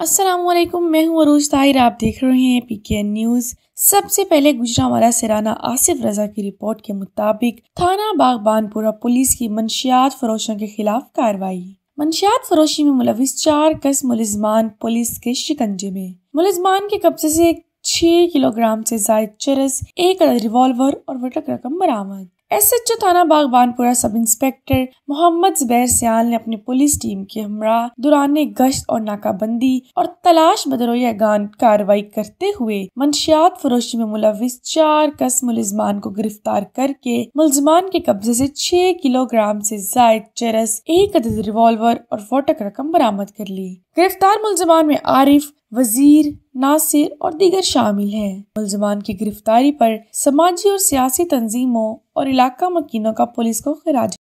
वालेकुम मैं हूं अरूज ताहिर आप देख रहे हैं पी के न्यूज़ सबसे पहले गुजरावाला सराना आसिफ रजा की रिपोर्ट के मुताबिक थाना बागबानपुरा पुलिस की मंशियात फरोशों के खिलाफ कार्रवाई मंशियात फरोशी में मुलविस चार कस मुलिजमान पुलिस के शिकंजे में मुलिजमान के कब्जे से छह किलोग्राम से जायद चरस एक रिवॉल्वर और वटक रकम बरामद एस एच ओ थाना बागबानपुरा सब इंस्पेक्टर मोहम्मद जुबैर सियाल ने अपनी पुलिस टीम के हमरा दौरान गश्त और नाकाबंदी और तलाश बदरो गान कार्रवाई करते हुए मंशियात फरोशी में मुलविस चार कस मुलजमान को गिरफ्तार करके मुलजमान के कब्जे से छह किलोग्राम से जायद चरस एक अदद रिवॉल्वर और फोटक रकम बरामद कर ली गिरफ्तार मुलजमान में आरिफ वजीर नासिर और दीगर शामिल हैं मुलजमान की गिरफ्तारी पर समाजी और सियासी तंजीमों और इलाका मकीनों का पुलिस को खराज